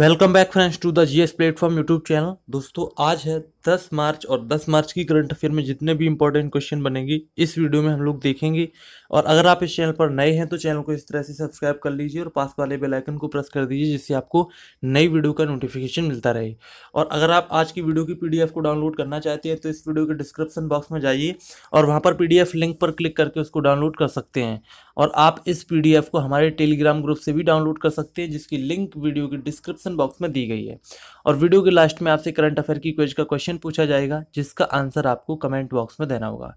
welcome back friends to the GS platform YouTube channel दोस्तों आज है 10 मार्च और 10 मार्च की करंट अफेयर में जितने भी इंपॉर्टेंट क्वेश्चन बनेंगे इस वीडियो में हम लोग देखेंगे और अगर आप इस चैनल पर नए हैं तो चैनल को इस तरह से सब्सक्राइब कर लीजिए और पास वाले बेल आइकन को प्रेस कर दीजिए जिससे आपको नई वीडियो का नोटिफिकेशन मिलता रहे और अगर आप आज की वीडियो की पी को डाउनलोड करना चाहते हैं तो इस वीडियो के डिस्क्रिप्सन बॉक्स में जाइए और वहाँ पर पी लिंक पर क्लिक करके उसको डाउनलोड कर सकते हैं और आप इस पी को हमारे टेलीग्राम ग्रुप से भी डाउनलोड कर सकते हैं जिसकी लिंक वीडियो के डिस्क्रिप्सन बॉक्स में दी गई है और वीडियो के लास्ट में आपसे करंट अफेयर की क्वेज का क्वेश्चन पूछा जाएगा जिसका आंसर आपको कमेंट बॉक्स में देना होगा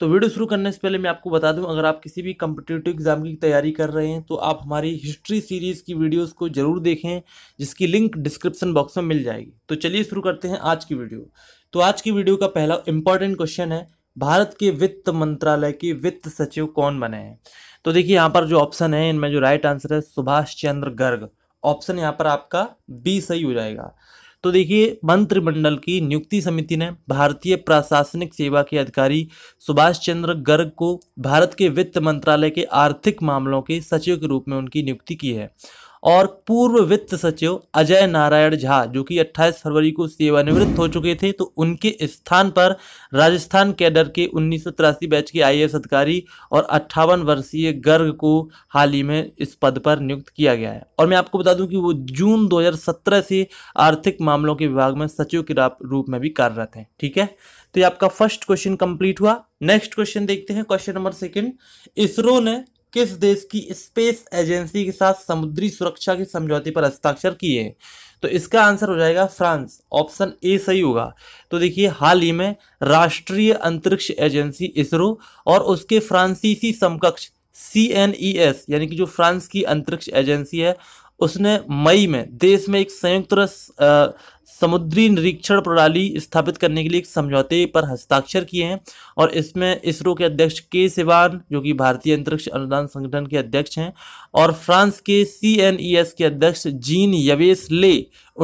तो वीडियो शुरू करने से पहले मैं आपको बता दूं अगर आप किसी भी कम्पिटेटिव एग्जाम की तैयारी कर रहे हैं तो आप हमारी हिस्ट्री सीरीज़ की वीडियोस को ज़रूर देखें जिसकी लिंक डिस्क्रिप्शन बॉक्स में मिल जाएगी तो चलिए शुरू करते हैं आज की वीडियो तो आज की वीडियो का पहला इंपॉर्टेंट क्वेश्चन है भारत के वित्त मंत्रालय के वित्त सचिव कौन बने हैं तो देखिए यहाँ पर जो ऑप्शन है इनमें जो राइट आंसर है सुभाष चंद्र गर्ग ऑप्शन यहाँ पर आपका बी सही हो जाएगा तो देखिए मंत्रिमंडल की नियुक्ति समिति ने भारतीय प्रशासनिक सेवा के अधिकारी सुभाष चंद्र गर्ग को भारत के वित्त मंत्रालय के आर्थिक मामलों के सचिव के रूप में उनकी नियुक्ति की है और पूर्व वित्त सचिव अजय नारायण झा जो कि 28 फरवरी को सेवानिवृत्त हो चुके थे तो उनके स्थान पर राजस्थान कैडर के उन्नीस बैच के आई अधिकारी और अट्ठावन वर्षीय गर्ग को हाल ही में इस पद पर नियुक्त किया गया है और मैं आपको बता दूं कि वो जून 2017 से आर्थिक मामलों के विभाग में सचिव के रूप में भी कार्यरत हैं ठीक है तो ये आपका फर्स्ट क्वेश्चन कंप्लीट हुआ नेक्स्ट क्वेश्चन देखते हैं क्वेश्चन नंबर सेकंड इसरो ने किस देश की स्पेस एजेंसी के साथ समुद्री सुरक्षा के समझौते पर हस्ताक्षर किए हैं तो इसका आंसर हो जाएगा फ्रांस ऑप्शन ए सही होगा तो देखिए हाल ही में राष्ट्रीय अंतरिक्ष एजेंसी इसरो और उसके फ्रांसीसी समकक्ष सी एन ई एस यानी कि जो फ्रांस की अंतरिक्ष एजेंसी है उसने मई में देश में एक संयुक्त समुद्री निरीक्षण प्रणाली स्थापित करने के लिए एक समझौते पर हस्ताक्षर किए हैं और इसमें इसरो के अध्यक्ष के सिवान जो कि भारतीय अंतरिक्ष अनुदान संगठन के अध्यक्ष हैं और फ्रांस के सी e के अध्यक्ष जीन यवेस ले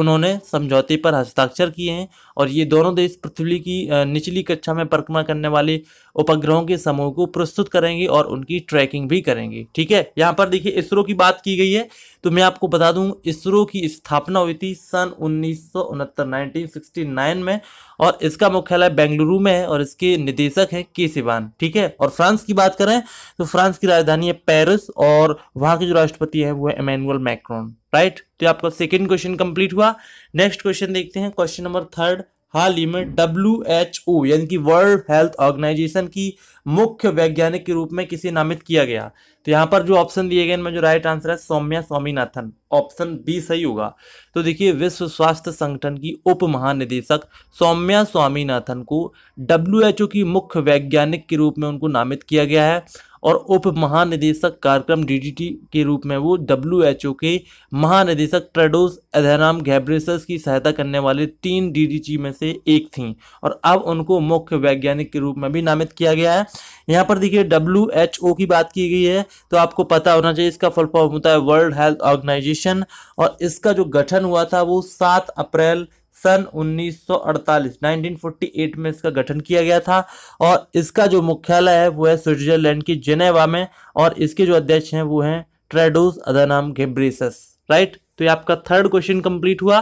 उन्होंने समझौते पर हस्ताक्षर किए हैं और ये दोनों देश पृथ्वी की निचली कक्षा में परिक्रमा करने वाले उपग्रहों के समूह को प्रस्तुत करेंगे और उनकी ट्रैकिंग भी करेंगे ठीक है यहाँ पर देखिए इसरो की बात की गई है तो मैं आपको बता दूँ इसरो की स्थापना हुई थी सन उन्नीस उनहत्तर नाइनटीन में और इसका मुख्यालय बेंगलुरु में है और इसके निदेशक हैं के सिवान ठीक है और फ्रांस की बात करें तो फ्रांस की राजधानी है पेरिस और वहाँ के जो राष्ट्रपति है वो है एमेनुअल मैक्रोन राइट तो आपका सेकेंड क्वेश्चन कंप्लीट हुआ नेक्स्ट क्वेश्चन देखते हैं क्वेश्चन नंबर थर्ड हाल ही में डब्ल्यू एच ओ यानी कि वर्ल्ड हेल्थ ऑर्गेनाइजेशन की मुख्य वैज्ञानिक के रूप में किसे नामित किया गया तो यहाँ पर जो ऑप्शन दिए गए इनमें जो राइट आंसर है सौम्या स्वामीनाथन ऑप्शन बी सही होगा तो देखिए विश्व स्वास्थ्य संगठन की उप महानिदेशक सौम्या स्वामीनाथन को डब्ल्यू एच ओ की मुख्य वैज्ञानिक के रूप में उनको नामित किया गया है और उप महानिदेशक कार्यक्रम डीडीटी के रूप में वो डब्ल्यूएचओ के महानिदेशक ट्रेडोस एधेराम घैब्रेसस की सहायता करने वाले तीन डीडीटी में से एक थी और अब उनको मुख्य वैज्ञानिक के रूप में भी नामित किया गया है यहाँ पर देखिए डब्ल्यू की बात की गई है तो आपको पता होना चाहिए इसका फुल फॉर्म होता है वर्ल्ड हेल्थ ऑर्गेनाइजेशन और इसका जो गठन हुआ था वो सात अप्रैल सन 1948 1948 में इसका गठन किया गया था और इसका जो मुख्यालय है वो है स्विट्जरलैंड की जेनेवा में और इसके जो अध्यक्ष हैं वो हैं ट्रेडोस अदानाम घेब्रेसस राइट तो ये आपका थर्ड क्वेश्चन कंप्लीट हुआ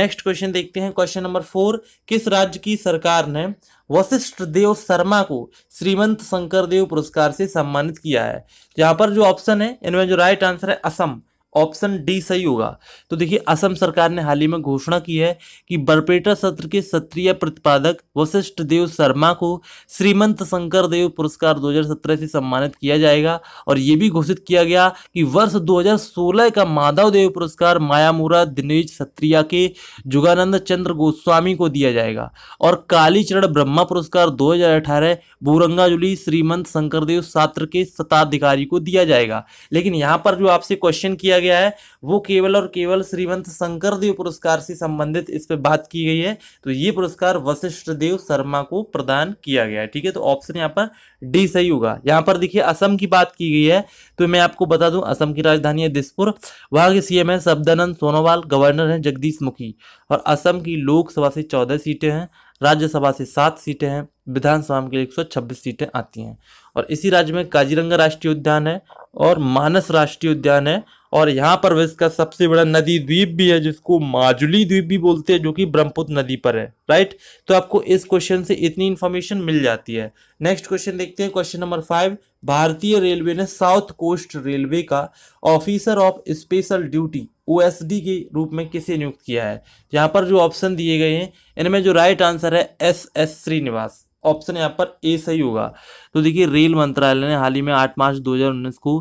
नेक्स्ट क्वेश्चन देखते हैं क्वेश्चन नंबर फोर किस राज्य की सरकार ने वशिष्ठ देव शर्मा को श्रीमंत शंकर देव पुरस्कार से सम्मानित किया है यहाँ पर जो ऑप्शन है इनमें जो राइट आंसर है असम ऑप्शन डी सही होगा तो देखिए असम सरकार ने हाल ही में घोषणा की है कि बरपेटा सत्र के सत्रीय प्रतिपादक वशिष्ठ देव शर्मा को श्रीमंत शंकर देव पुरस्कार 2017 से सम्मानित किया जाएगा और ये भी घोषित किया गया कि वर्ष 2016 का माधव देव पुरस्कार मायामुरा दिनेश सत्रिया के जुगानंद चंद्र गोस्वामी को दिया जाएगा और कालीचरण ब्रह्मा पुरस्कार दो हजार श्रीमंत देव सात्र के सत्ताधिकारी को दिया जाएगा लेकिन यहाँ पर जो आपसे क्वेश्चन किया गया गया है वो केवल और केवल श्रीमंत शंकर देव पुरस्कार से संबंधित इस पर बात की गई है तो ये पुरस्कार वशिष्ठ देव शर्मा को प्रदान किया गया है ठीक है तो ऑप्शन यहाँ पर डी सही होगा यहाँ पर देखिए असम की बात की गई है तो मैं आपको बता दूं असम की राजधानी है दिसपुर वहां के सीएम है शब्दानंद सोनोवाल गवर्नर है जगदीश मुखी और असम की लोकसभा से चौदह सीटें हैं राज्यसभा से सात सीटें हैं विधानसभा के लिए एक सीटें आती हैं और इसी राज्य में काजीरंगा राष्ट्रीय उद्यान है और मानस राष्ट्रीय उद्यान है और यहाँ पर विश्व का सबसे बड़ा नदी द्वीप भी है जिसको माजुली द्वीप भी बोलते हैं जो कि ब्रह्मपुत्र नदी पर है राइट तो आपको इस क्वेश्चन से इतनी इन्फॉर्मेशन मिल जाती है नेक्स्ट क्वेश्चन देखते हैं क्वेश्चन नंबर फाइव भारतीय रेलवे ने साउथ कोस्ट रेलवे का officer of special duty O के रूप में किसे नियुक्त किया है यहाँ पर जो ऑप्शन दिए गए हैं इनमें जो राइट आंसर है एस एस श्रीनिवास ऑप्शन यहाँ पर ए सही होगा तो देखिए रेल मंत्रालय ने हाल ही में 8 मार्च 2019 को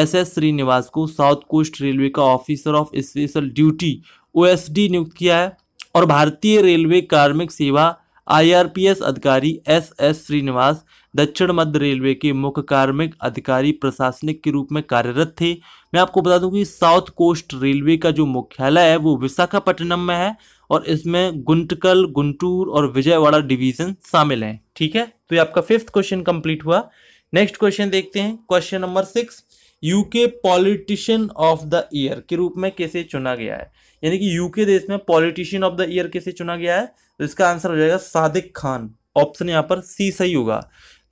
एस एस श्रीनिवास को साउथ कोस्ट रेलवे का officer of special duty OSD नियुक्त किया है और भारतीय रेलवे कार्मिक सेवा आईआरपीएस अधिकारी एस एस श्रीनिवास दक्षिण मध्य रेलवे के मुख्य कार्मिक अधिकारी प्रशासनिक के रूप में कार्यरत थे मैं आपको बता दूं कि साउथ कोस्ट रेलवे का जो मुख्यालय है वो विशाखापट्टनम में है और इसमें गुंटकल गुंटूर और विजयवाड़ा डिवीजन शामिल हैं ठीक है तो ये आपका फिफ्थ क्वेश्चन कंप्लीट हुआ नेक्स्ट क्वेश्चन देखते हैं question number six UK politician of the year के रूप में कैसे चुना गया है यानी कि यूके देश में पॉलिटिशियन ऑफ द ईयर कैसे चुना गया है तो इसका आंसर हो जाएगा सादिक खान ऑप्शन यहाँ पर सी सही होगा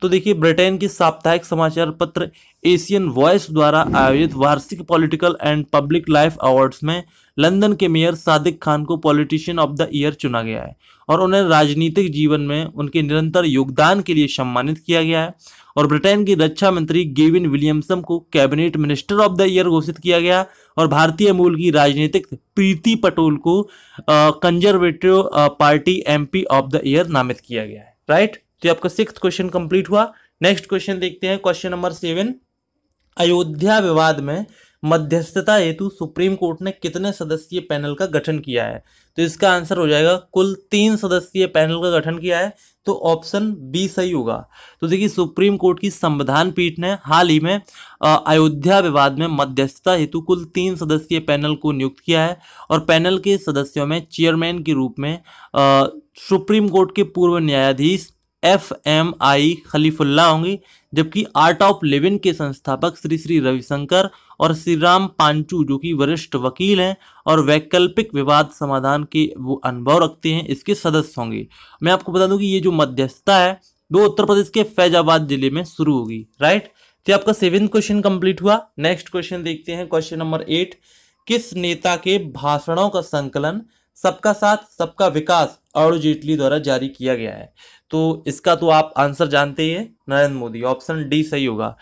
तो देखिए ब्रिटेन के साप्ताहिक समाचार पत्र एशियन वॉइस द्वारा आयोजित वार्षिक political and public life awards में लंदन के मेयर सादिक खान को पॉलिटिशियन ऑफ द ईयर चुना गया है और उन्हें राजनीतिक जीवन में उनके निरंतर योगदान के लिए सम्मानित किया गया है और ब्रिटेन की रक्षा मंत्री गेविन विलियमसन को cabinet minister of the year घोषित किया गया और भारतीय मूल की राजनीतिक प्रीति पटोल को conservative party MP of the year नामित किया गया है राइट तो आपका सिक्स क्वेश्चन कंप्लीट हुआ नेक्स्ट क्वेश्चन देखते हैं क्वेश्चन नंबर सेवन अयोध्या विवाद में मध्यस्थता हेतु सुप्रीम कोर्ट ने कितने सदस्यीय पैनल का गठन किया है तो इसका आंसर हो जाएगा कुल तीन सदस्यीय पैनल का गठन किया है तो ऑप्शन बी सही होगा तो देखिए सुप्रीम कोर्ट की संविधान पीठ ने हाल ही में अयोध्या विवाद में मध्यस्थता हेतु कुल तीन सदस्यीय पैनल को नियुक्त किया है और पैनल के सदस्यों में चेयरमैन के रूप में आ, सुप्रीम कोर्ट के पूर्व न्यायाधीश एफ एम आई खलीफुल्ला होंगी जबकि आर्ट ऑफ लिविंग के संस्थापक श्री श्री रविशंकर और श्री राम पांचू जो कि वरिष्ठ वकील हैं और वैकल्पिक विवाद समाधान के वो अनुभव रखते हैं इसके सदस्य होंगे मैं आपको बता दूं कि ये जो मध्यस्थता है वो उत्तर प्रदेश के फैजाबाद जिले में शुरू होगी राइट तो आपका सेवेंथ क्वेश्चन कंप्लीट हुआ नेक्स्ट क्वेश्चन देखते हैं क्वेश्चन नंबर एट किस नेता के भाषणों का संकलन सबका साथ सबका विकास अरुण जेटली द्वारा जारी किया गया है तो इसका तो आप आंसर जानते ही हैं नरेंद्र मोदी ऑप्शन डी सही होगा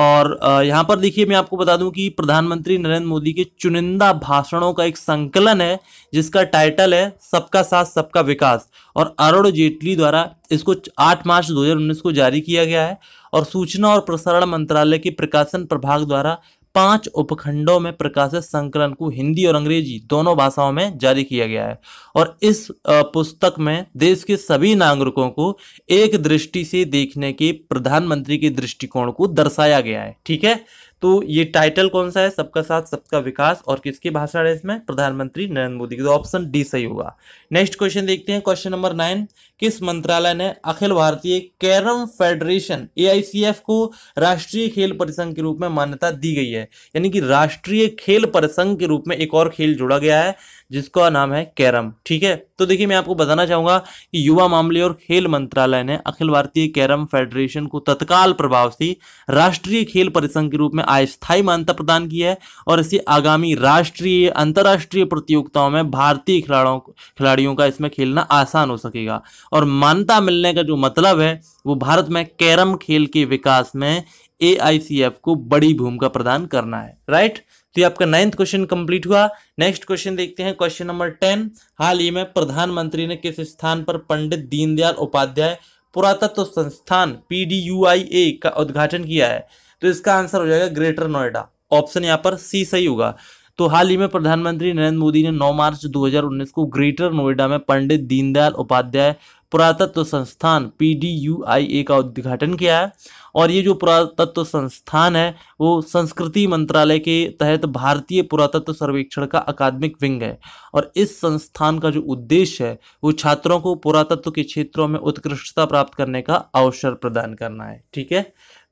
और यहाँ पर देखिए मैं आपको बता दूं कि प्रधानमंत्री नरेंद्र मोदी के चुनिंदा भाषणों का एक संकलन है जिसका टाइटल है सबका साथ सबका विकास और अरुण जेटली द्वारा इसको 8 मार्च 2019 को जारी किया गया है और सूचना और प्रसारण मंत्रालय के प्रकाशन प्रभाग द्वारा पांच उपखंडों में प्रकाशित संकलन को हिंदी और अंग्रेजी दोनों भाषाओं में जारी किया गया है और इस पुस्तक में देश के सभी नागरिकों को एक दृष्टि से देखने के प्रधानमंत्री के दृष्टिकोण को दर्शाया गया है ठीक है तो ये टाइटल कौन सा है सबका साथ सबका विकास और किसके भाषण है इसमें प्रधानमंत्री नरेंद्र मोदी की तो ऑप्शन डी सही होगा नेक्स्ट क्वेश्चन देखते हैं क्वेश्चन नंबर नाइन किस मंत्रालय ने अखिल भारतीय कैरम फेडरेशन ए को राष्ट्रीय खेल परिसंघ के रूप में मान्यता दी गई है यानी कि राष्ट्रीय खेल परिसंघ के रूप में एक और खेल जोड़ा गया है जिसका नाम है कैरम ठीक है तो देखिए मैं आपको बताना चाहूंगा कि युवा मामले और खेल मंत्रालय ने अखिल भारतीय कैरम फेडरेशन को तत्काल प्रभाव से राष्ट्रीय खेल परिसंघ के रूप में अस्थायी मान्यता प्रदान की है और इसे आगामी राष्ट्रीय अंतर्राष्ट्रीय प्रतियोगिताओं में भारतीय खिलाड़ों खिलाड़ियों का इसमें खेलना आसान हो सकेगा और मान्यता मिलने का जो मतलब है वो भारत में कैरम खेल के विकास में ए को बड़ी भूमिका प्रदान करना है राइट तो ये आपका नाइन्थ क्वेश्चन कंप्लीट हुआ नेक्स्ट क्वेश्चन देखते हैं क्वेश्चन नंबर टेन हाल ही में प्रधानमंत्री ने किस स्थान पर पंडित दीनदयाल उपाध्याय पुरातत्व तो संस्थान पी का उद्घाटन किया है तो इसका आंसर हो जाएगा ग्रेटर नोएडा ऑप्शन यहाँ पर सी सही होगा तो हाल ही में प्रधानमंत्री नरेंद्र मोदी ने 9 मार्च 2019 को ग्रेटर नोएडा में पंडित दीनदयाल उपाध्याय पुरातत्व संस्थान पी का उद्घाटन किया है और ये जो पुरातत्व संस्थान है वो संस्कृति मंत्रालय के तहत भारतीय पुरातत्व सर्वेक्षण का अकादमिक विंग है और इस संस्थान का जो उद्देश्य है वो छात्रों को पुरातत्व के क्षेत्रों में उत्कृष्टता प्राप्त करने का अवसर प्रदान करना है ठीक है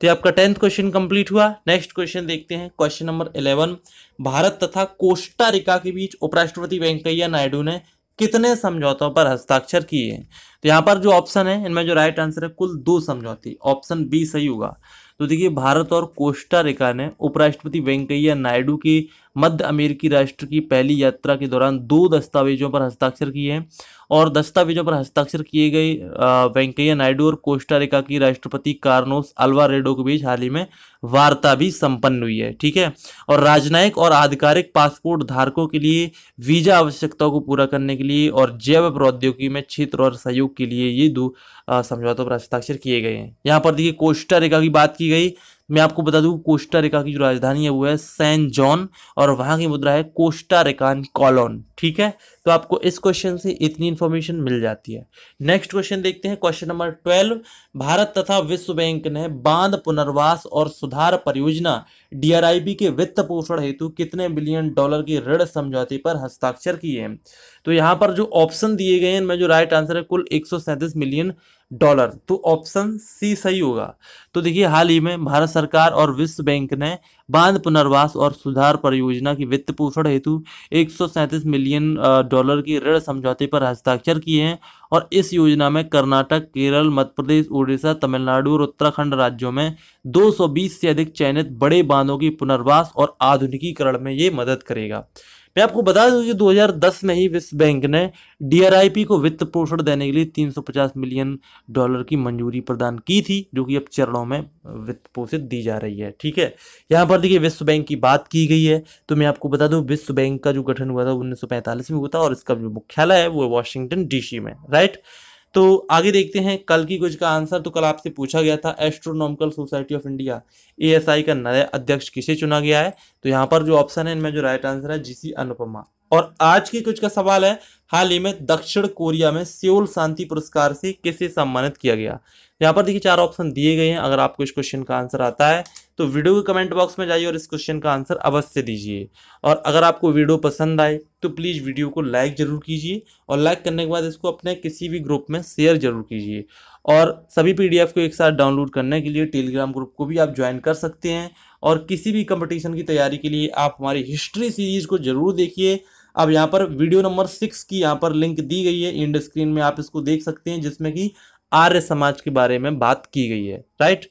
तो आपका टेंथ क्वेश्चन कंप्लीट हुआ नेक्स्ट क्वेश्चन देखते हैं क्वेश्चन नंबर इलेवन भारत तथा कोस्टा रिका के बीच उपराष्ट्रपति वेंकैया नायडू ने कितने समझौतों पर हस्ताक्षर किए हैं तो यहाँ पर जो ऑप्शन है इनमें जो राइट आंसर है कुल दो समझौते ऑप्शन बी सही होगा तो देखिए भारत और कोस्टा रिका ने उपराष्ट्रपति वेंकैया नायडू की मध्य अमेरिकी राष्ट्र की पहली यात्रा के दौरान दो दस्तावेजों पर हस्ताक्षर किए हैं और दस्तावेजों पर हस्ताक्षर किए गए वेंकैया नायडू और कोस्टारिका की राष्ट्रपति कार्नोस रेडो के बीच हाल ही में वार्ता भी संपन्न हुई है ठीक है और राजनयिक और आधिकारिक पासपोर्ट धारकों के लिए वीजा आवश्यकताओं को पूरा करने के लिए और जैव प्रौद्योगिकी में क्षेत्र और सहयोग के लिए ये दो समझौतों पर हस्ताक्षर किए गए हैं यहाँ पर देखिए कोस्टारिका की बात की गई मैं आपको बता दूं कोस्टा रिका की जो राजधानी है वो है सैन जॉन और वहाँ की मुद्रा है कोस्टा रिकान कॉलोन ठीक है तो आपको इस क्वेश्चन से इतनी इन्फॉर्मेशन मिल जाती है नेक्स्ट क्वेश्चन देखते हैं क्वेश्चन नंबर ट्वेल्व भारत तथा विश्व बैंक ने बांध पुनर्वास और सुधार परियोजना डी के वित्त पोषण हेतु कितने बिलियन डॉलर की ऋण समझौते पर हस्ताक्षर किए हैं तो यहाँ पर जो ऑप्शन दिए गए हैं इनमें जो राइट आंसर है कुल एक मिलियन डॉलर तो ऑप्शन सी सही होगा तो देखिए हाल ही में भारत सरकार और विश्व बैंक ने बांध पुनर्वास और सुधार परियोजना की वित्त पोषण हेतु एक मिलियन डॉलर की ऋण समझौते पर हस्ताक्षर किए हैं और इस योजना में कर्नाटक केरल मध्य प्रदेश उड़ीसा तमिलनाडु और उत्तराखंड राज्यों में 220 से अधिक चयनित बड़े बांधों की पुनर्वास और आधुनिकीकरण में ये मदद करेगा मैं आपको बता दूं कि 2010 में ही विश्व बैंक ने डीआरआईपी को वित्त पोषण देने के लिए 350 मिलियन डॉलर की मंजूरी प्रदान की थी जो कि अब चरणों में वित्त पोषित दी जा रही है ठीक है यहाँ पर देखिए विश्व बैंक की बात की गई है तो मैं आपको बता दूँ विश्व बैंक का जो गठन हुआ था उन्नीस में हुआ था और इसका जो मुख्यालय है वो वॉशिंगटन डीसी में राइट तो आगे देखते हैं कल की कुछ का आंसर तो कल आपसे पूछा गया था astronomical society of India ASI का नया अध्यक्ष किसे चुना गया है तो यहाँ पर जो ऑप्शन है इनमें जो राइट आंसर है जीसी अनुपमा और आज की कुछ का सवाल है हाल ही में दक्षिण कोरिया में सियोल शांति पुरस्कार से किसे सम्मानित किया गया यहाँ पर देखिए चार ऑप्शन दिए गए हैं अगर आपको इस क्वेश्चन का आंसर आता है तो वीडियो के कमेंट बॉक्स में जाइए और इस क्वेश्चन का आंसर अवश्य दीजिए और अगर आपको वीडियो पसंद आए तो प्लीज़ वीडियो को लाइक ज़रूर कीजिए और लाइक करने के बाद इसको अपने किसी भी ग्रुप में शेयर ज़रूर कीजिए और सभी पीडीएफ को एक साथ डाउनलोड करने के लिए टेलीग्राम ग्रुप को भी आप ज्वाइन कर सकते हैं और किसी भी कंपटीशन की तैयारी के लिए आप हमारी हिस्ट्री सीरीज़ को ज़रूर देखिए अब यहाँ पर वीडियो नंबर सिक्स की यहाँ पर लिंक दी गई है इंड स्क्रीन में आप इसको देख सकते हैं जिसमें कि आर्य समाज के बारे में बात की गई है राइट